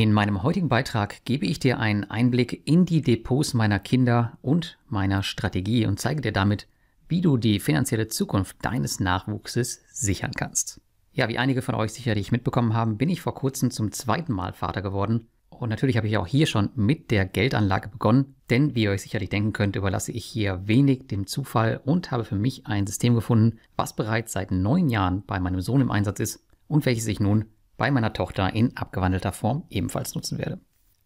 In meinem heutigen Beitrag gebe ich dir einen Einblick in die Depots meiner Kinder und meiner Strategie und zeige dir damit, wie du die finanzielle Zukunft deines Nachwuchses sichern kannst. Ja, wie einige von euch sicherlich mitbekommen haben, bin ich vor kurzem zum zweiten Mal Vater geworden. Und natürlich habe ich auch hier schon mit der Geldanlage begonnen, denn wie ihr euch sicherlich denken könnt, überlasse ich hier wenig dem Zufall und habe für mich ein System gefunden, was bereits seit neun Jahren bei meinem Sohn im Einsatz ist und welches ich nun bei meiner Tochter in abgewandelter Form ebenfalls nutzen werde.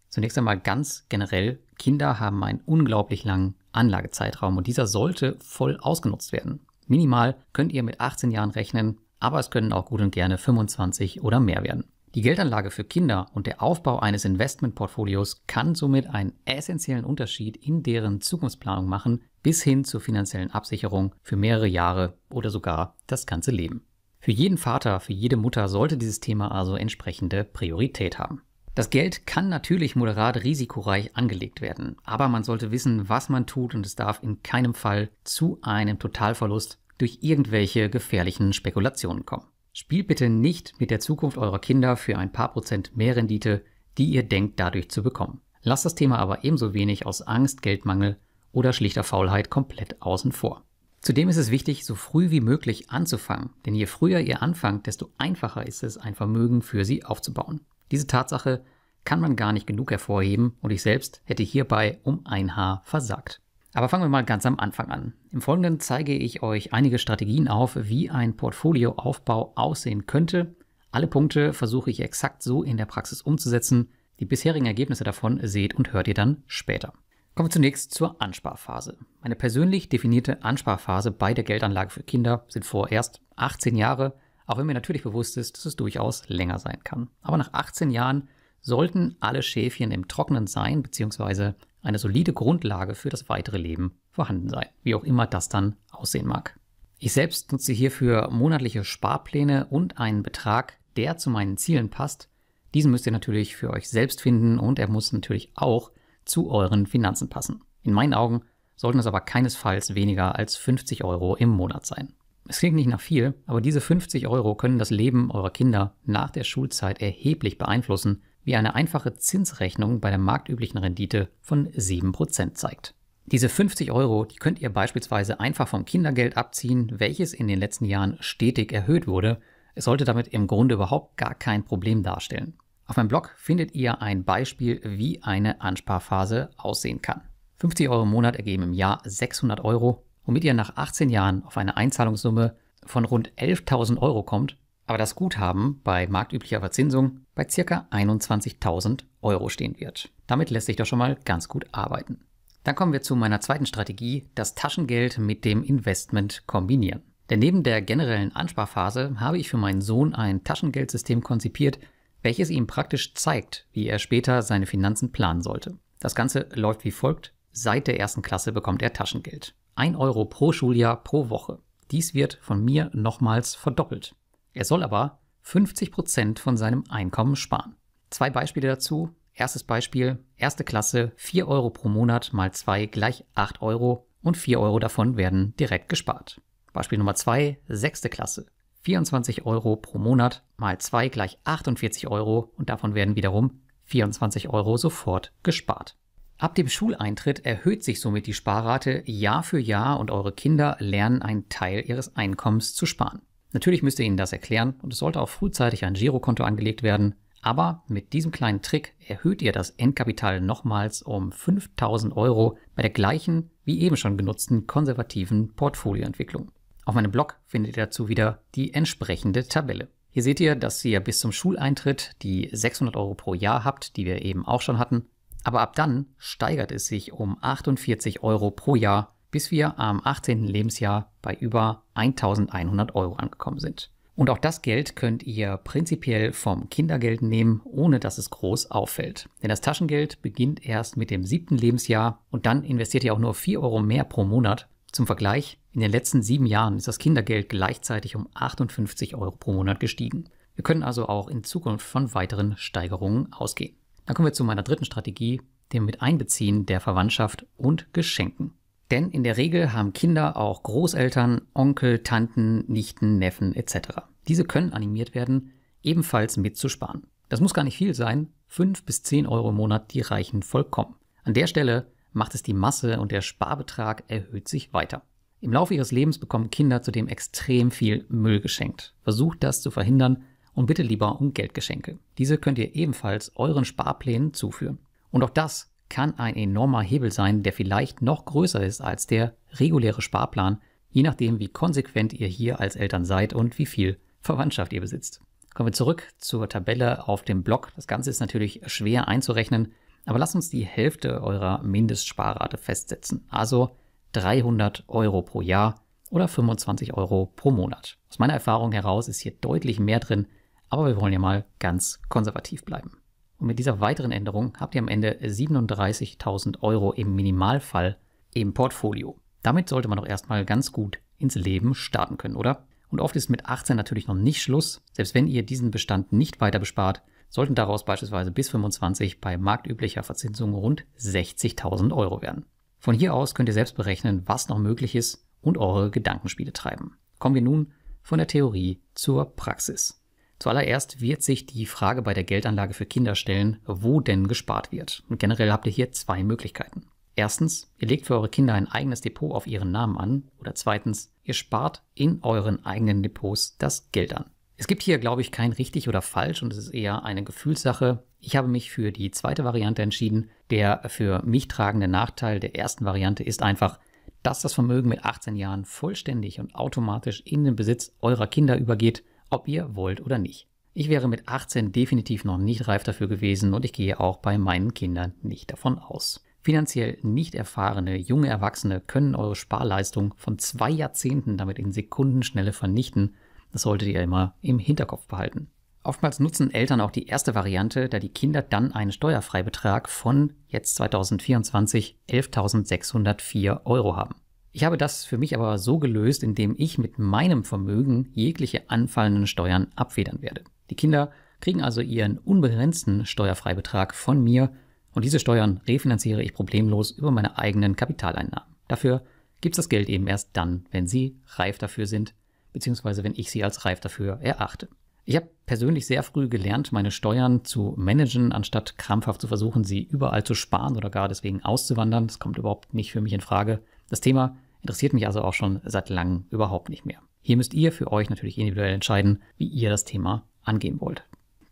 Zunächst einmal ganz generell, Kinder haben einen unglaublich langen Anlagezeitraum und dieser sollte voll ausgenutzt werden. Minimal könnt ihr mit 18 Jahren rechnen, aber es können auch gut und gerne 25 oder mehr werden. Die Geldanlage für Kinder und der Aufbau eines Investmentportfolios kann somit einen essentiellen Unterschied in deren Zukunftsplanung machen, bis hin zur finanziellen Absicherung für mehrere Jahre oder sogar das ganze Leben. Für jeden Vater, für jede Mutter sollte dieses Thema also entsprechende Priorität haben. Das Geld kann natürlich moderat risikoreich angelegt werden, aber man sollte wissen, was man tut und es darf in keinem Fall zu einem Totalverlust durch irgendwelche gefährlichen Spekulationen kommen. Spielt bitte nicht mit der Zukunft eurer Kinder für ein paar Prozent mehr Rendite, die ihr denkt dadurch zu bekommen. Lasst das Thema aber ebenso wenig aus Angst, Geldmangel oder schlichter Faulheit komplett außen vor. Zudem ist es wichtig, so früh wie möglich anzufangen, denn je früher ihr anfangt, desto einfacher ist es, ein Vermögen für sie aufzubauen. Diese Tatsache kann man gar nicht genug hervorheben und ich selbst hätte hierbei um ein Haar versagt. Aber fangen wir mal ganz am Anfang an. Im Folgenden zeige ich euch einige Strategien auf, wie ein Portfolioaufbau aussehen könnte. Alle Punkte versuche ich exakt so in der Praxis umzusetzen. Die bisherigen Ergebnisse davon seht und hört ihr dann später. Kommen wir zunächst zur Ansparphase. Meine persönlich definierte Ansparphase bei der Geldanlage für Kinder sind vorerst 18 Jahre, auch wenn mir natürlich bewusst ist, dass es durchaus länger sein kann. Aber nach 18 Jahren sollten alle Schäfchen im Trockenen sein, beziehungsweise eine solide Grundlage für das weitere Leben vorhanden sein, wie auch immer das dann aussehen mag. Ich selbst nutze hierfür monatliche Sparpläne und einen Betrag, der zu meinen Zielen passt. Diesen müsst ihr natürlich für euch selbst finden und er muss natürlich auch zu euren Finanzen passen. In meinen Augen sollten es aber keinesfalls weniger als 50 Euro im Monat sein. Es klingt nicht nach viel, aber diese 50 Euro können das Leben eurer Kinder nach der Schulzeit erheblich beeinflussen, wie eine einfache Zinsrechnung bei der marktüblichen Rendite von 7% zeigt. Diese 50 Euro, die könnt ihr beispielsweise einfach vom Kindergeld abziehen, welches in den letzten Jahren stetig erhöht wurde. Es sollte damit im Grunde überhaupt gar kein Problem darstellen. Auf meinem Blog findet ihr ein Beispiel, wie eine Ansparphase aussehen kann. 50 Euro im Monat ergeben im Jahr 600 Euro, womit ihr nach 18 Jahren auf eine Einzahlungssumme von rund 11.000 Euro kommt, aber das Guthaben bei marktüblicher Verzinsung bei ca. 21.000 Euro stehen wird. Damit lässt sich doch schon mal ganz gut arbeiten. Dann kommen wir zu meiner zweiten Strategie, das Taschengeld mit dem Investment kombinieren. Denn neben der generellen Ansparphase habe ich für meinen Sohn ein Taschengeldsystem konzipiert, welches ihm praktisch zeigt, wie er später seine Finanzen planen sollte. Das Ganze läuft wie folgt. Seit der ersten Klasse bekommt er Taschengeld. 1 Euro pro Schuljahr pro Woche. Dies wird von mir nochmals verdoppelt. Er soll aber 50% von seinem Einkommen sparen. Zwei Beispiele dazu. Erstes Beispiel, erste Klasse, 4 Euro pro Monat mal 2 gleich 8 Euro und 4 Euro davon werden direkt gespart. Beispiel Nummer 2, sechste Klasse, 24 Euro pro Monat mal 2 gleich 48 Euro und davon werden wiederum 24 Euro sofort gespart. Ab dem Schuleintritt erhöht sich somit die Sparrate Jahr für Jahr und eure Kinder lernen einen Teil ihres Einkommens zu sparen. Natürlich müsst ihr ihnen das erklären und es sollte auch frühzeitig ein Girokonto angelegt werden, aber mit diesem kleinen Trick erhöht ihr das Endkapital nochmals um 5000 Euro bei der gleichen, wie eben schon genutzten, konservativen Portfolioentwicklung. Auf meinem Blog findet ihr dazu wieder die entsprechende Tabelle. Hier seht ihr, dass ihr bis zum Schuleintritt die 600 Euro pro Jahr habt, die wir eben auch schon hatten. Aber ab dann steigert es sich um 48 Euro pro Jahr, bis wir am 18. Lebensjahr bei über 1100 Euro angekommen sind. Und auch das Geld könnt ihr prinzipiell vom Kindergeld nehmen, ohne dass es groß auffällt. Denn das Taschengeld beginnt erst mit dem siebten Lebensjahr und dann investiert ihr auch nur 4 Euro mehr pro Monat, zum Vergleich, in den letzten sieben Jahren ist das Kindergeld gleichzeitig um 58 Euro pro Monat gestiegen. Wir können also auch in Zukunft von weiteren Steigerungen ausgehen. Dann kommen wir zu meiner dritten Strategie, dem Miteinbeziehen der Verwandtschaft und Geschenken. Denn in der Regel haben Kinder auch Großeltern, Onkel, Tanten, Nichten, Neffen etc. Diese können animiert werden, ebenfalls mitzusparen. Das muss gar nicht viel sein, 5 bis 10 Euro im Monat, die reichen vollkommen. An der Stelle macht es die Masse und der Sparbetrag erhöht sich weiter. Im Laufe ihres Lebens bekommen Kinder zudem extrem viel Müll geschenkt. Versucht das zu verhindern und bitte lieber um Geldgeschenke. Diese könnt ihr ebenfalls euren Sparplänen zuführen. Und auch das kann ein enormer Hebel sein, der vielleicht noch größer ist als der reguläre Sparplan, je nachdem, wie konsequent ihr hier als Eltern seid und wie viel Verwandtschaft ihr besitzt. Kommen wir zurück zur Tabelle auf dem Blog. Das Ganze ist natürlich schwer einzurechnen, aber lasst uns die Hälfte eurer Mindestsparrate festsetzen, also 300 Euro pro Jahr oder 25 Euro pro Monat. Aus meiner Erfahrung heraus ist hier deutlich mehr drin, aber wir wollen ja mal ganz konservativ bleiben. Und mit dieser weiteren Änderung habt ihr am Ende 37.000 Euro im Minimalfall im Portfolio. Damit sollte man doch erstmal ganz gut ins Leben starten können, oder? Und oft ist mit 18 natürlich noch nicht Schluss. Selbst wenn ihr diesen Bestand nicht weiter bespart, sollten daraus beispielsweise bis 25 bei marktüblicher Verzinsung rund 60.000 Euro werden. Von hier aus könnt ihr selbst berechnen, was noch möglich ist und eure Gedankenspiele treiben. Kommen wir nun von der Theorie zur Praxis. Zuallererst wird sich die Frage bei der Geldanlage für Kinder stellen, wo denn gespart wird. Und generell habt ihr hier zwei Möglichkeiten. Erstens, ihr legt für eure Kinder ein eigenes Depot auf ihren Namen an. Oder zweitens, ihr spart in euren eigenen Depots das Geld an. Es gibt hier, glaube ich, kein richtig oder falsch und es ist eher eine Gefühlssache. Ich habe mich für die zweite Variante entschieden. Der für mich tragende Nachteil der ersten Variante ist einfach, dass das Vermögen mit 18 Jahren vollständig und automatisch in den Besitz eurer Kinder übergeht, ob ihr wollt oder nicht. Ich wäre mit 18 definitiv noch nicht reif dafür gewesen und ich gehe auch bei meinen Kindern nicht davon aus. Finanziell nicht erfahrene junge Erwachsene können eure Sparleistung von zwei Jahrzehnten damit in Sekundenschnelle vernichten das solltet ihr immer im Hinterkopf behalten. Oftmals nutzen Eltern auch die erste Variante, da die Kinder dann einen Steuerfreibetrag von jetzt 2024 11.604 Euro haben. Ich habe das für mich aber so gelöst, indem ich mit meinem Vermögen jegliche anfallenden Steuern abfedern werde. Die Kinder kriegen also ihren unbegrenzten Steuerfreibetrag von mir und diese Steuern refinanziere ich problemlos über meine eigenen Kapitaleinnahmen. Dafür gibt es das Geld eben erst dann, wenn sie reif dafür sind beziehungsweise wenn ich sie als reif dafür erachte. Ich habe persönlich sehr früh gelernt, meine Steuern zu managen, anstatt krampfhaft zu versuchen, sie überall zu sparen oder gar deswegen auszuwandern. Das kommt überhaupt nicht für mich in Frage. Das Thema interessiert mich also auch schon seit langem überhaupt nicht mehr. Hier müsst ihr für euch natürlich individuell entscheiden, wie ihr das Thema angehen wollt.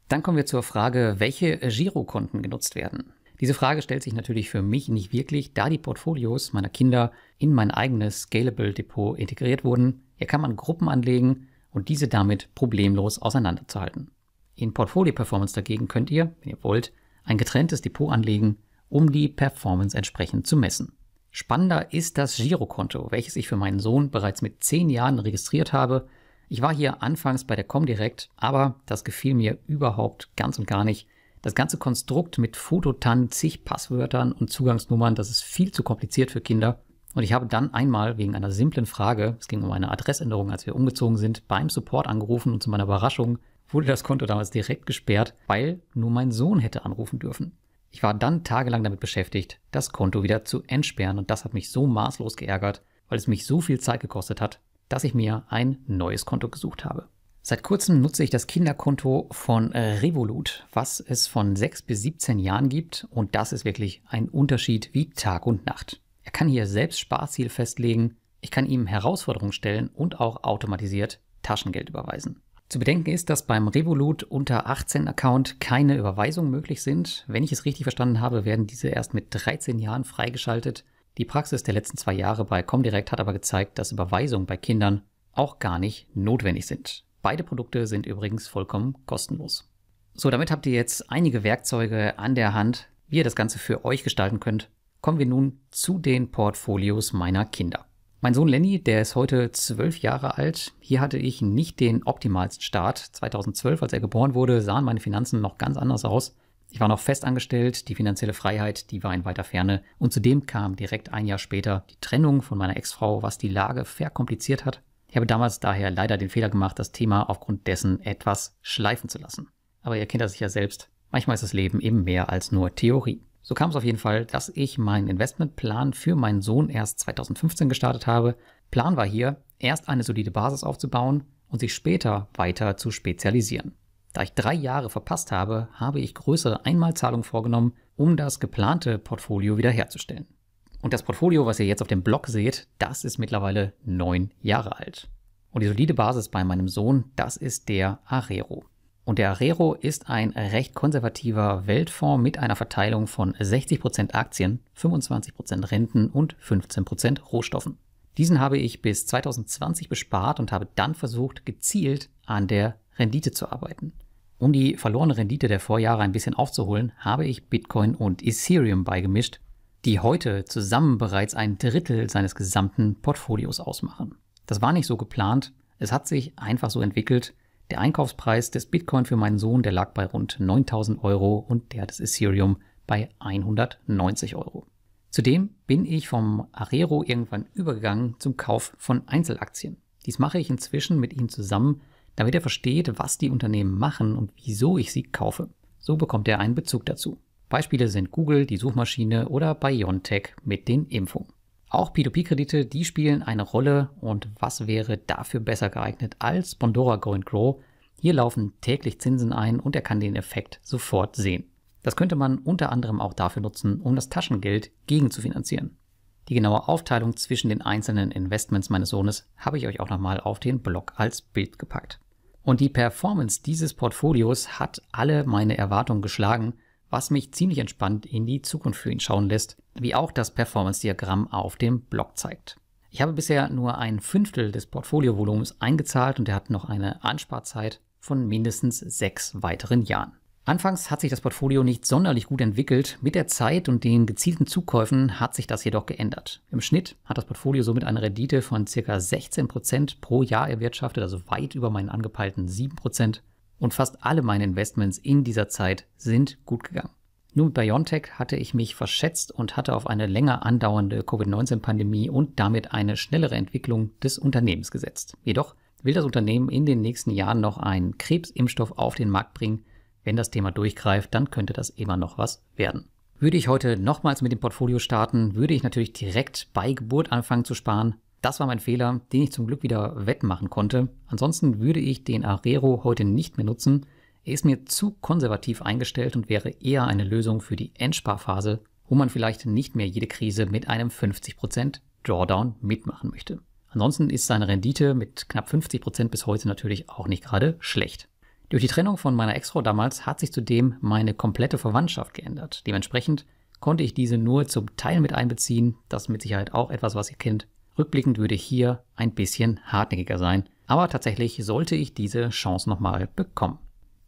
Dann kommen wir zur Frage, welche Girokonten genutzt werden. Diese Frage stellt sich natürlich für mich nicht wirklich, da die Portfolios meiner Kinder in mein eigenes Scalable Depot integriert wurden. Hier kann man Gruppen anlegen und diese damit problemlos auseinanderzuhalten. In Portfolio Performance dagegen könnt ihr, wenn ihr wollt, ein getrenntes Depot anlegen, um die Performance entsprechend zu messen. Spannender ist das Girokonto, welches ich für meinen Sohn bereits mit 10 Jahren registriert habe. Ich war hier anfangs bei der Comdirect, aber das gefiel mir überhaupt ganz und gar nicht das ganze Konstrukt mit Fototan, zig Passwörtern und Zugangsnummern, das ist viel zu kompliziert für Kinder. Und ich habe dann einmal wegen einer simplen Frage, es ging um eine Adressänderung, als wir umgezogen sind, beim Support angerufen und zu meiner Überraschung wurde das Konto damals direkt gesperrt, weil nur mein Sohn hätte anrufen dürfen. Ich war dann tagelang damit beschäftigt, das Konto wieder zu entsperren und das hat mich so maßlos geärgert, weil es mich so viel Zeit gekostet hat, dass ich mir ein neues Konto gesucht habe. Seit kurzem nutze ich das Kinderkonto von äh, Revolut, was es von 6 bis 17 Jahren gibt. Und das ist wirklich ein Unterschied wie Tag und Nacht. Er kann hier selbst Sparziel festlegen, ich kann ihm Herausforderungen stellen und auch automatisiert Taschengeld überweisen. Zu bedenken ist, dass beim Revolut unter 18 Account keine Überweisungen möglich sind. Wenn ich es richtig verstanden habe, werden diese erst mit 13 Jahren freigeschaltet. Die Praxis der letzten zwei Jahre bei Comdirect hat aber gezeigt, dass Überweisungen bei Kindern auch gar nicht notwendig sind. Beide Produkte sind übrigens vollkommen kostenlos. So, damit habt ihr jetzt einige Werkzeuge an der Hand, wie ihr das Ganze für euch gestalten könnt. Kommen wir nun zu den Portfolios meiner Kinder. Mein Sohn Lenny, der ist heute zwölf Jahre alt. Hier hatte ich nicht den optimalsten Start. 2012, als er geboren wurde, sahen meine Finanzen noch ganz anders aus. Ich war noch festangestellt, die finanzielle Freiheit, die war in weiter Ferne. Und zudem kam direkt ein Jahr später die Trennung von meiner Ex-Frau, was die Lage verkompliziert hat. Ich habe damals daher leider den Fehler gemacht, das Thema aufgrund dessen etwas schleifen zu lassen. Aber ihr kennt das ja selbst. Manchmal ist das Leben eben mehr als nur Theorie. So kam es auf jeden Fall, dass ich meinen Investmentplan für meinen Sohn erst 2015 gestartet habe. Plan war hier, erst eine solide Basis aufzubauen und sich später weiter zu spezialisieren. Da ich drei Jahre verpasst habe, habe ich größere Einmalzahlungen vorgenommen, um das geplante Portfolio wiederherzustellen. Und das Portfolio, was ihr jetzt auf dem Blog seht, das ist mittlerweile neun Jahre alt. Und die solide Basis bei meinem Sohn, das ist der Arero. Und der Arero ist ein recht konservativer Weltfonds mit einer Verteilung von 60% Aktien, 25% Renten und 15% Rohstoffen. Diesen habe ich bis 2020 bespart und habe dann versucht, gezielt an der Rendite zu arbeiten. Um die verlorene Rendite der Vorjahre ein bisschen aufzuholen, habe ich Bitcoin und Ethereum beigemischt die heute zusammen bereits ein Drittel seines gesamten Portfolios ausmachen. Das war nicht so geplant, es hat sich einfach so entwickelt. Der Einkaufspreis des Bitcoin für meinen Sohn, der lag bei rund 9000 Euro und der des Ethereum bei 190 Euro. Zudem bin ich vom Arero irgendwann übergegangen zum Kauf von Einzelaktien. Dies mache ich inzwischen mit ihm zusammen, damit er versteht, was die Unternehmen machen und wieso ich sie kaufe. So bekommt er einen Bezug dazu. Beispiele sind Google, die Suchmaschine oder BioNTech mit den Impfungen. Auch P2P-Kredite, die spielen eine Rolle und was wäre dafür besser geeignet als Bondora Go Grow? Hier laufen täglich Zinsen ein und er kann den Effekt sofort sehen. Das könnte man unter anderem auch dafür nutzen, um das Taschengeld gegenzufinanzieren. Die genaue Aufteilung zwischen den einzelnen Investments meines Sohnes habe ich euch auch nochmal auf den Blog als Bild gepackt. Und die Performance dieses Portfolios hat alle meine Erwartungen geschlagen was mich ziemlich entspannt in die Zukunft für ihn schauen lässt, wie auch das Performance-Diagramm auf dem Blog zeigt. Ich habe bisher nur ein Fünftel des Portfoliovolumens eingezahlt und er hat noch eine Ansparzeit von mindestens sechs weiteren Jahren. Anfangs hat sich das Portfolio nicht sonderlich gut entwickelt, mit der Zeit und den gezielten Zukäufen hat sich das jedoch geändert. Im Schnitt hat das Portfolio somit eine Rendite von ca. 16% pro Jahr erwirtschaftet, also weit über meinen angepeilten 7% und fast alle meine Investments in dieser Zeit sind gut gegangen. Nur mit BioNTech hatte ich mich verschätzt und hatte auf eine länger andauernde Covid-19-Pandemie und damit eine schnellere Entwicklung des Unternehmens gesetzt. Jedoch will das Unternehmen in den nächsten Jahren noch einen Krebsimpfstoff auf den Markt bringen. Wenn das Thema durchgreift, dann könnte das immer noch was werden. Würde ich heute nochmals mit dem Portfolio starten, würde ich natürlich direkt bei Geburt anfangen zu sparen, das war mein Fehler, den ich zum Glück wieder wettmachen konnte. Ansonsten würde ich den Arero heute nicht mehr nutzen. Er ist mir zu konservativ eingestellt und wäre eher eine Lösung für die Endsparphase, wo man vielleicht nicht mehr jede Krise mit einem 50% Drawdown mitmachen möchte. Ansonsten ist seine Rendite mit knapp 50% bis heute natürlich auch nicht gerade schlecht. Durch die Trennung von meiner Ex-Frau damals hat sich zudem meine komplette Verwandtschaft geändert. Dementsprechend konnte ich diese nur zum Teil mit einbeziehen. Das ist mit Sicherheit auch etwas, was ihr kennt. Rückblickend würde ich hier ein bisschen hartnäckiger sein. Aber tatsächlich sollte ich diese Chance nochmal bekommen.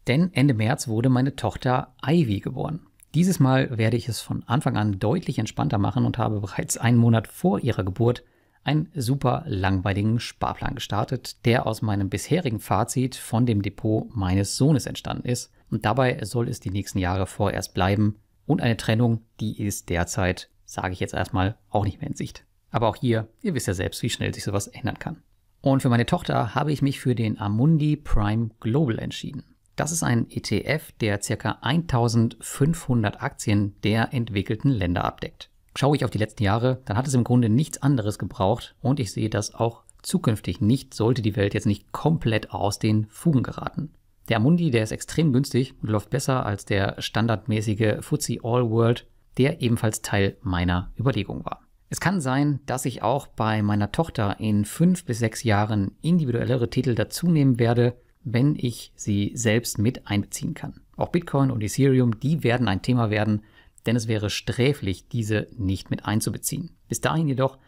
Denn Ende März wurde meine Tochter Ivy geboren. Dieses Mal werde ich es von Anfang an deutlich entspannter machen und habe bereits einen Monat vor ihrer Geburt einen super langweiligen Sparplan gestartet, der aus meinem bisherigen Fazit von dem Depot meines Sohnes entstanden ist. Und dabei soll es die nächsten Jahre vorerst bleiben. Und eine Trennung, die ist derzeit, sage ich jetzt erstmal, auch nicht mehr in Sicht. Aber auch hier, ihr wisst ja selbst, wie schnell sich sowas ändern kann. Und für meine Tochter habe ich mich für den Amundi Prime Global entschieden. Das ist ein ETF, der ca. 1500 Aktien der entwickelten Länder abdeckt. Schaue ich auf die letzten Jahre, dann hat es im Grunde nichts anderes gebraucht und ich sehe das auch zukünftig nicht, sollte die Welt jetzt nicht komplett aus den Fugen geraten. Der Amundi, der ist extrem günstig und läuft besser als der standardmäßige FTSE All World, der ebenfalls Teil meiner Überlegung war. Es kann sein, dass ich auch bei meiner Tochter in fünf bis sechs Jahren individuellere Titel dazunehmen werde, wenn ich sie selbst mit einbeziehen kann. Auch Bitcoin und Ethereum, die werden ein Thema werden, denn es wäre sträflich, diese nicht mit einzubeziehen. Bis dahin jedoch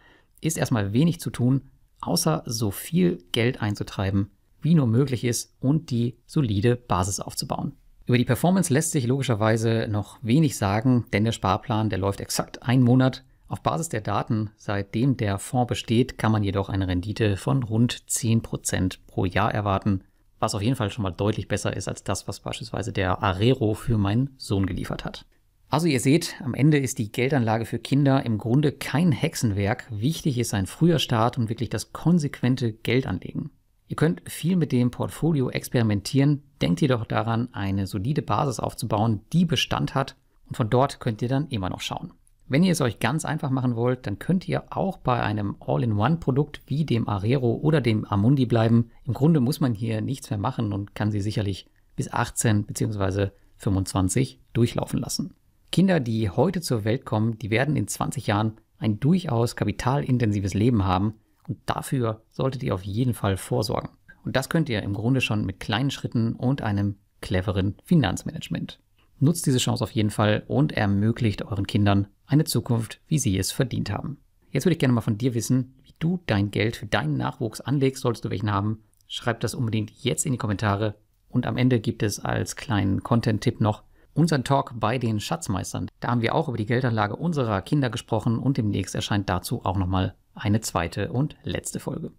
ist erstmal wenig zu tun, außer so viel Geld einzutreiben, wie nur möglich ist und die solide Basis aufzubauen. Über die Performance lässt sich logischerweise noch wenig sagen, denn der Sparplan, der läuft exakt einen Monat. Auf Basis der Daten, seitdem der Fonds besteht, kann man jedoch eine Rendite von rund 10% pro Jahr erwarten, was auf jeden Fall schon mal deutlich besser ist als das, was beispielsweise der Arero für meinen Sohn geliefert hat. Also ihr seht, am Ende ist die Geldanlage für Kinder im Grunde kein Hexenwerk. Wichtig ist ein früher Start und wirklich das konsequente Geldanlegen. Ihr könnt viel mit dem Portfolio experimentieren, denkt jedoch daran, eine solide Basis aufzubauen, die Bestand hat und von dort könnt ihr dann immer noch schauen. Wenn ihr es euch ganz einfach machen wollt, dann könnt ihr auch bei einem All-in-One-Produkt wie dem Arero oder dem Amundi bleiben. Im Grunde muss man hier nichts mehr machen und kann sie sicherlich bis 18 bzw. 25 durchlaufen lassen. Kinder, die heute zur Welt kommen, die werden in 20 Jahren ein durchaus kapitalintensives Leben haben und dafür solltet ihr auf jeden Fall vorsorgen. Und das könnt ihr im Grunde schon mit kleinen Schritten und einem cleveren Finanzmanagement. Nutzt diese Chance auf jeden Fall und ermöglicht euren Kindern eine Zukunft, wie sie es verdient haben. Jetzt würde ich gerne mal von dir wissen, wie du dein Geld für deinen Nachwuchs anlegst, solltest du welchen haben. Schreib das unbedingt jetzt in die Kommentare. Und am Ende gibt es als kleinen Content-Tipp noch unseren Talk bei den Schatzmeistern. Da haben wir auch über die Geldanlage unserer Kinder gesprochen und demnächst erscheint dazu auch nochmal eine zweite und letzte Folge.